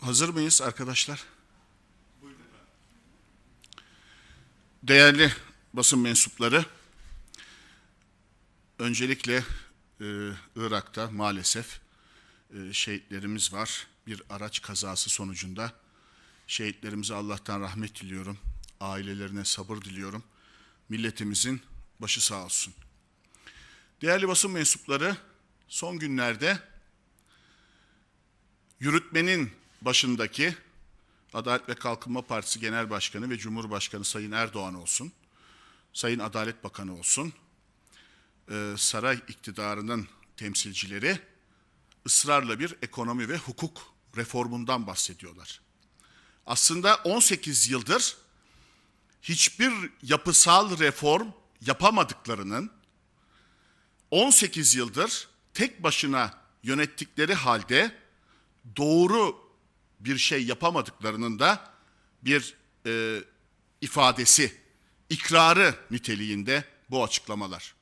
Hazır mıyız arkadaşlar? Değerli basın mensupları, öncelikle e, Irak'ta maalesef e, şehitlerimiz var. Bir araç kazası sonucunda şehitlerimize Allah'tan rahmet diliyorum. Ailelerine sabır diliyorum. Milletimizin başı sağ olsun. Değerli basın mensupları, son günlerde yürütmenin başındaki Adalet ve Kalkınma Partisi Genel Başkanı ve Cumhurbaşkanı Sayın Erdoğan olsun, Sayın Adalet Bakanı olsun, e, saray iktidarının temsilcileri ısrarla bir ekonomi ve hukuk reformundan bahsediyorlar. Aslında 18 yıldır hiçbir yapısal reform yapamadıklarının 18 yıldır tek başına yönettikleri halde doğru bir şey yapamadıklarının da bir e, ifadesi, ikrarı niteliğinde bu açıklamalar.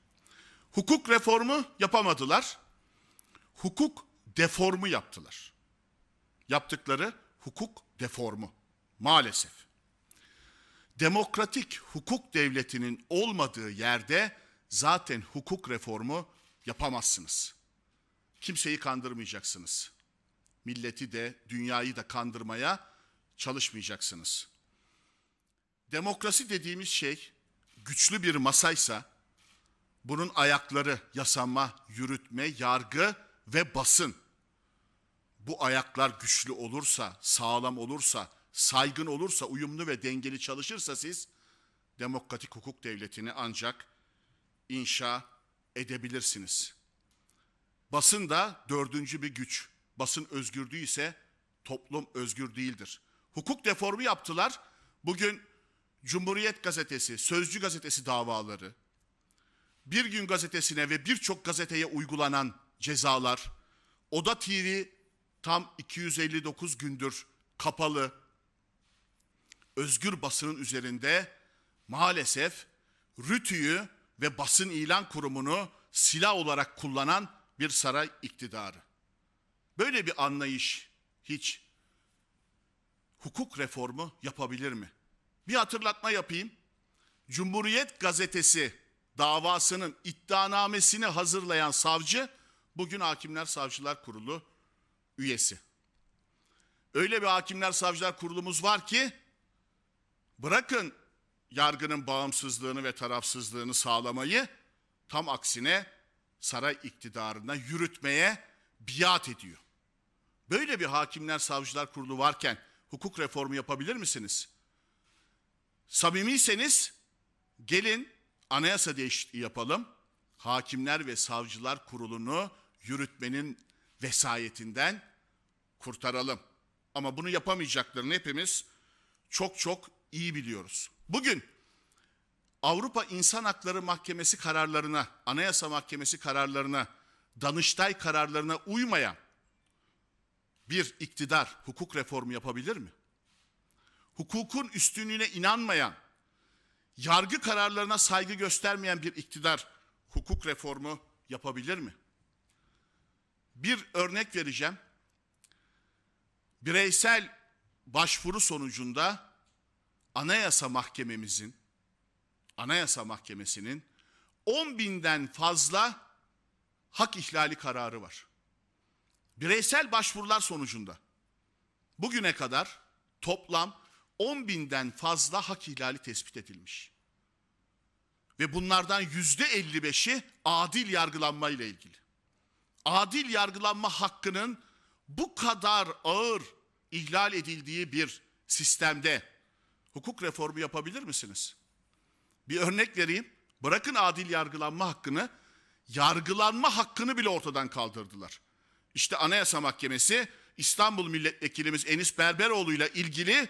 Hukuk reformu yapamadılar. Hukuk deformu yaptılar. Yaptıkları hukuk deformu maalesef. Demokratik hukuk devletinin olmadığı yerde zaten hukuk reformu yapamazsınız. Kimseyi kandırmayacaksınız milleti de, dünyayı da kandırmaya çalışmayacaksınız. Demokrasi dediğimiz şey güçlü bir masaysa bunun ayakları yasama, yürütme, yargı ve basın. Bu ayaklar güçlü olursa, sağlam olursa, saygın olursa, uyumlu ve dengeli çalışırsa siz demokratik hukuk devletini ancak inşa edebilirsiniz. Basın da dördüncü bir güç. Basın özgürlüğü ise toplum özgür değildir. Hukuk deformu yaptılar. Bugün Cumhuriyet Gazetesi, Sözcü Gazetesi davaları, Bir Gün Gazetesi'ne ve birçok gazeteye uygulanan cezalar, Oda TV tam 259 gündür kapalı, özgür basının üzerinde maalesef RÜTÜ'yü ve basın ilan kurumunu silah olarak kullanan bir saray iktidarı. Böyle bir anlayış hiç hukuk reformu yapabilir mi? Bir hatırlatma yapayım. Cumhuriyet Gazetesi davasının iddianamesini hazırlayan savcı bugün Hakimler Savcılar Kurulu üyesi. Öyle bir Hakimler Savcılar Kurulumuz var ki bırakın yargının bağımsızlığını ve tarafsızlığını sağlamayı tam aksine saray iktidarına yürütmeye biat ediyor. Böyle bir hakimler savcılar kurulu varken hukuk reformu yapabilir misiniz? Samimiyseniz gelin anayasa değişikliği yapalım. Hakimler ve savcılar kurulunu yürütmenin vesayetinden kurtaralım. Ama bunu yapamayacaklarını hepimiz çok çok iyi biliyoruz. Bugün Avrupa İnsan Hakları Mahkemesi kararlarına, Anayasa Mahkemesi kararlarına, Danıştay kararlarına uymayan bir iktidar hukuk reformu yapabilir mi? Hukukun üstünlüğüne inanmayan, yargı kararlarına saygı göstermeyen bir iktidar hukuk reformu yapabilir mi? Bir örnek vereceğim. Bireysel başvuru sonucunda Anayasa Mahkememizin, Anayasa Mahkemesi'nin 10 binden fazla hak ihlali kararı var bireysel başvurular sonucunda bugüne kadar toplam 10 binden fazla hak ihlali tespit edilmiş. Ve bunlardan yüzde 55'i adil yargılanma ile ilgili. Adil yargılanma hakkının bu kadar ağır ihlal edildiği bir sistemde hukuk reformu yapabilir misiniz? Bir örnek vereyim. Bırakın adil yargılanma hakkını, yargılanma hakkını bile ortadan kaldırdılar. İşte Anayasa Mahkemesi İstanbul Milletvekilimiz Enis Berberoğlu ile ilgili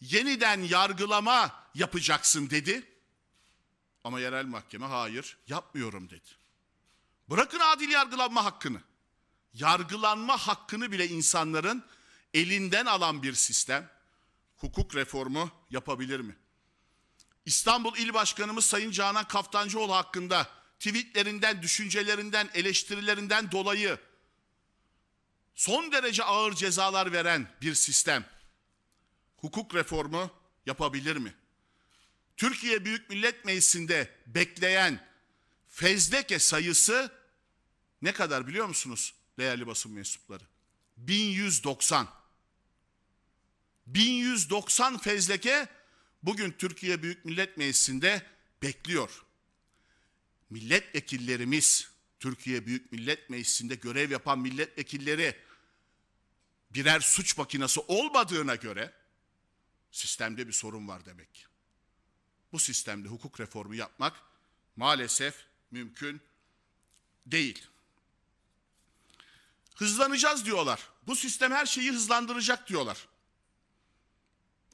yeniden yargılama yapacaksın dedi. Ama yerel mahkeme hayır yapmıyorum dedi. Bırakın adil yargılanma hakkını. Yargılanma hakkını bile insanların elinden alan bir sistem hukuk reformu yapabilir mi? İstanbul İl Başkanımız Sayın Canan Kaftancıoğlu hakkında tweetlerinden, düşüncelerinden, eleştirilerinden dolayı son derece ağır cezalar veren bir sistem hukuk reformu yapabilir mi? Türkiye Büyük Millet Meclisi'nde bekleyen fezleke sayısı ne kadar biliyor musunuz değerli basın mensupları? 1190. 1190 fezleke bugün Türkiye Büyük Millet Meclisi'nde bekliyor. Milletvekillerimiz, Türkiye Büyük Millet Meclisi'nde görev yapan milletvekilleri birer suç makinesi olmadığına göre sistemde bir sorun var demek ki. Bu sistemde hukuk reformu yapmak maalesef mümkün değil. Hızlanacağız diyorlar. Bu sistem her şeyi hızlandıracak diyorlar.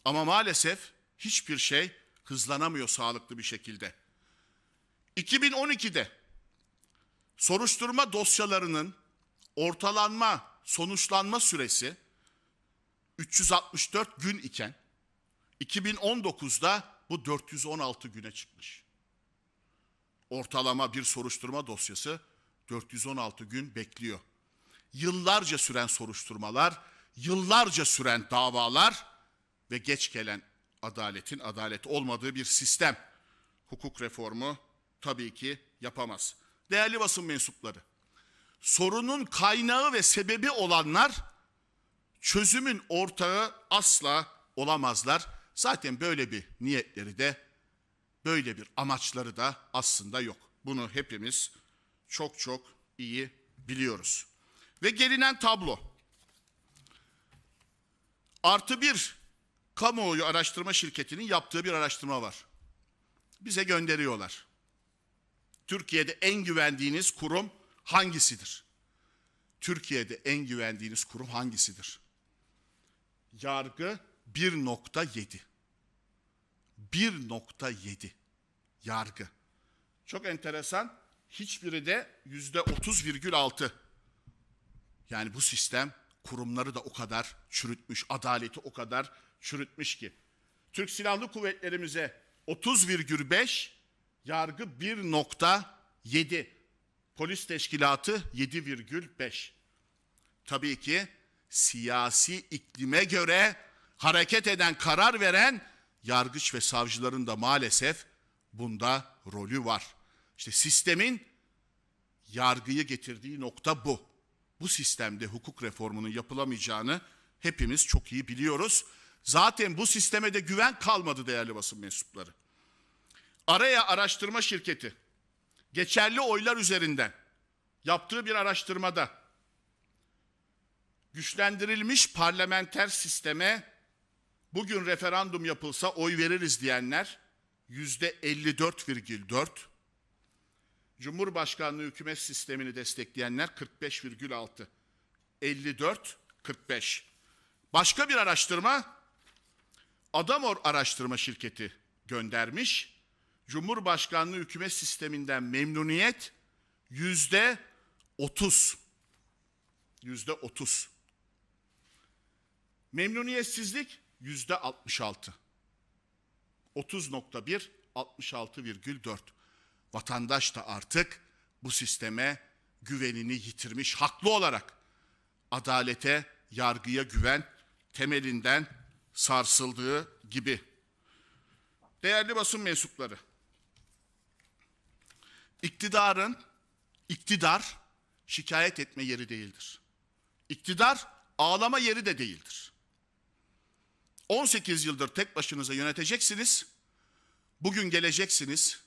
Ama maalesef hiçbir şey hızlanamıyor sağlıklı bir şekilde. 2012'de soruşturma dosyalarının ortalanma sonuçlanma süresi 364 gün iken 2019'da bu 416 güne çıkmış. Ortalama bir soruşturma dosyası 416 gün bekliyor. Yıllarca süren soruşturmalar, yıllarca süren davalar ve geç gelen adaletin adalet olmadığı bir sistem. Hukuk reformu tabii ki yapamaz. Değerli basın mensupları, sorunun kaynağı ve sebebi olanlar çözümün ortağı asla olamazlar. Zaten böyle bir niyetleri de böyle bir amaçları da aslında yok. Bunu hepimiz çok çok iyi biliyoruz. Ve gelinen tablo. Artı bir kamuoyu araştırma şirketinin yaptığı bir araştırma var. Bize gönderiyorlar. Türkiye'de en güvendiğiniz kurum hangisidir? Türkiye'de en güvendiğiniz kurum hangisidir? Yargı 1.7. 1.7 yargı. Çok enteresan. Hiçbiri de yüzde %30,6. Yani bu sistem kurumları da o kadar çürütmüş, adaleti o kadar çürütmüş ki. Türk Silahlı Kuvvetlerimize 30,5, yargı 1.7 polis teşkilatı 7,5. Tabii ki siyasi iklime göre hareket eden, karar veren yargıç ve savcıların da maalesef bunda rolü var. İşte sistemin yargıyı getirdiği nokta bu. Bu sistemde hukuk reformunun yapılamayacağını hepimiz çok iyi biliyoruz. Zaten bu sisteme de güven kalmadı değerli basın mensupları. Araya araştırma şirketi geçerli oylar üzerinden yaptığı bir araştırmada güçlendirilmiş parlamenter sisteme bugün referandum yapılsa oy veririz diyenler yüzde 54,4, Cumhurbaşkanlığı hükümet sistemini destekleyenler 45,6, 54, 45. Başka bir araştırma Adamor araştırma şirketi göndermiş. Cumhurbaşkanlığı hükümet sisteminden memnuniyet yüzde otuz. Yüzde otuz. Memnuniyetsizlik yüzde altmış altı. Otuz nokta bir, altmış altı virgül dört. Vatandaş da artık bu sisteme güvenini yitirmiş haklı olarak adalete, yargıya güven temelinden sarsıldığı gibi. Değerli basın mensupları, iktidarın, iktidar şikayet etme yeri değildir. İktidar ağlama yeri de değildir. 18 yıldır tek başınıza yöneteceksiniz. Bugün geleceksiniz.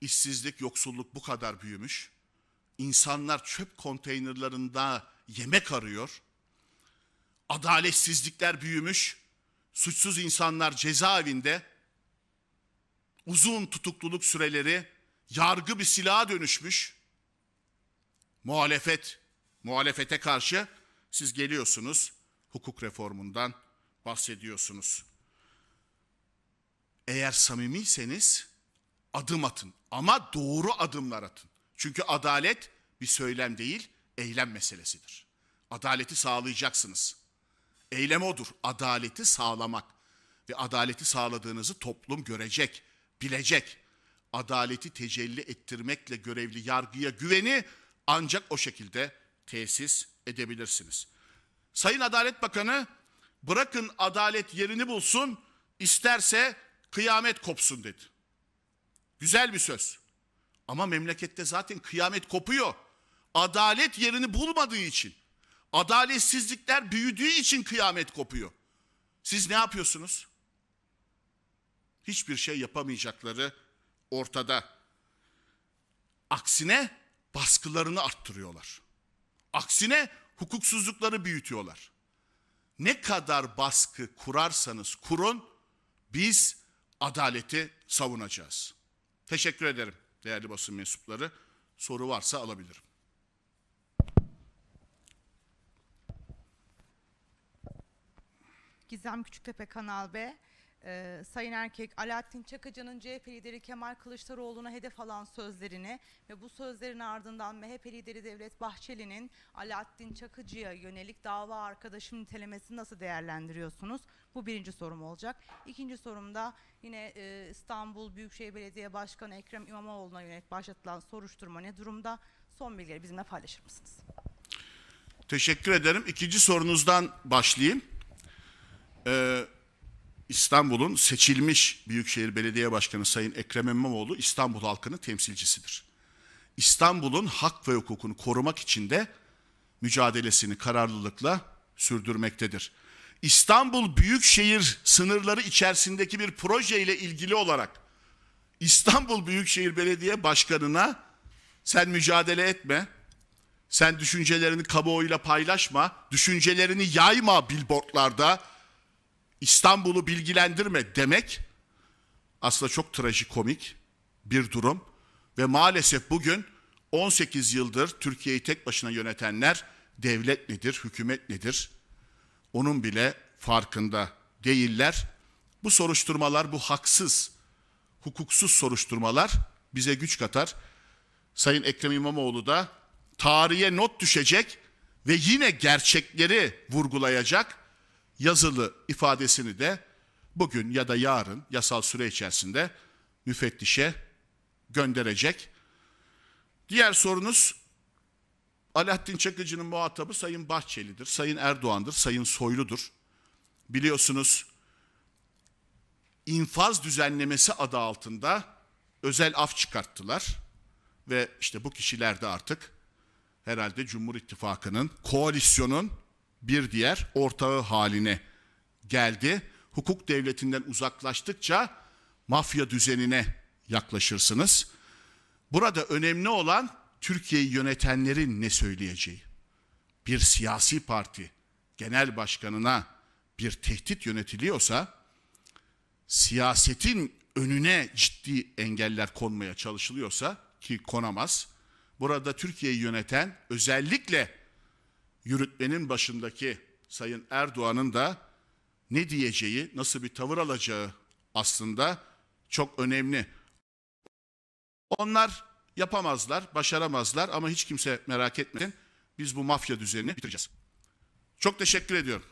İşsizlik, yoksulluk bu kadar büyümüş. İnsanlar çöp konteynerlarında yemek arıyor. Adaletsizlikler büyümüş. Suçsuz insanlar cezaevinde. Uzun tutukluluk süreleri yargı bir silaha dönüşmüş. Muhalefet, muhalefete karşı siz geliyorsunuz, hukuk reformundan bahsediyorsunuz. Eğer samimiyseniz adım atın ama doğru adımlar atın. Çünkü adalet bir söylem değil, eylem meselesidir. Adaleti sağlayacaksınız. Eylem odur, adaleti sağlamak. Ve adaleti sağladığınızı toplum görecek, bilecek adaleti tecelli ettirmekle görevli yargıya güveni ancak o şekilde tesis edebilirsiniz. Sayın Adalet Bakanı bırakın adalet yerini bulsun, isterse kıyamet kopsun dedi. Güzel bir söz. Ama memlekette zaten kıyamet kopuyor. Adalet yerini bulmadığı için, adaletsizlikler büyüdüğü için kıyamet kopuyor. Siz ne yapıyorsunuz? Hiçbir şey yapamayacakları ortada. Aksine baskılarını arttırıyorlar. Aksine hukuksuzlukları büyütüyorlar. Ne kadar baskı kurarsanız kurun biz adaleti savunacağız. Teşekkür ederim değerli basın mensupları. Soru varsa alabilirim. Gizem Küçüktepe Kanal B e, Sayın Erkek, Alaaddin Çakıcı'nın CHP lideri Kemal Kılıçdaroğlu'na hedef alan sözlerini ve bu sözlerin ardından MHP lideri Devlet Bahçeli'nin Alaaddin Çakıcı'ya yönelik dava arkadaşım nitelemesini nasıl değerlendiriyorsunuz? Bu birinci sorum olacak. İkinci sorumda yine e, İstanbul Büyükşehir Belediye Başkanı Ekrem İmamoğlu'na yönelik başlatılan soruşturma ne durumda? Son bilgileri bizimle paylaşır mısınız? Teşekkür ederim. İkinci sorunuzdan başlayayım. Ee, İstanbul'un seçilmiş Büyükşehir Belediye Başkanı Sayın Ekrem İmamoğlu İstanbul halkının temsilcisidir. İstanbul'un hak ve hukukunu korumak için de mücadelesini kararlılıkla sürdürmektedir. İstanbul Büyükşehir sınırları içerisindeki bir proje ile ilgili olarak İstanbul Büyükşehir Belediye Başkanı'na sen mücadele etme, sen düşüncelerini kamuoyuyla paylaşma, düşüncelerini yayma billboardlarda, İstanbul'u bilgilendirme demek aslında çok trajikomik bir durum ve maalesef bugün 18 yıldır Türkiye'yi tek başına yönetenler devlet nedir, hükümet nedir onun bile farkında değiller. Bu soruşturmalar, bu haksız, hukuksuz soruşturmalar bize güç katar. Sayın Ekrem İmamoğlu da tarihe not düşecek ve yine gerçekleri vurgulayacak yazılı ifadesini de bugün ya da yarın yasal süre içerisinde müfettişe gönderecek. Diğer sorunuz Alaaddin Çakıcı'nın muhatabı Sayın Bahçeli'dir, Sayın Erdoğan'dır, Sayın Soylu'dur. Biliyorsunuz infaz düzenlemesi adı altında özel af çıkarttılar ve işte bu kişiler de artık herhalde Cumhur İttifakı'nın, koalisyonun bir diğer ortağı haline geldi. Hukuk devletinden uzaklaştıkça mafya düzenine yaklaşırsınız. Burada önemli olan Türkiye'yi yönetenlerin ne söyleyeceği. Bir siyasi parti genel başkanına bir tehdit yönetiliyorsa siyasetin önüne ciddi engeller konmaya çalışılıyorsa ki konamaz. Burada Türkiye'yi yöneten özellikle yürütmenin başındaki Sayın Erdoğan'ın da ne diyeceği, nasıl bir tavır alacağı aslında çok önemli. Onlar yapamazlar, başaramazlar ama hiç kimse merak etmesin. Biz bu mafya düzenini bitireceğiz. Çok teşekkür ediyorum.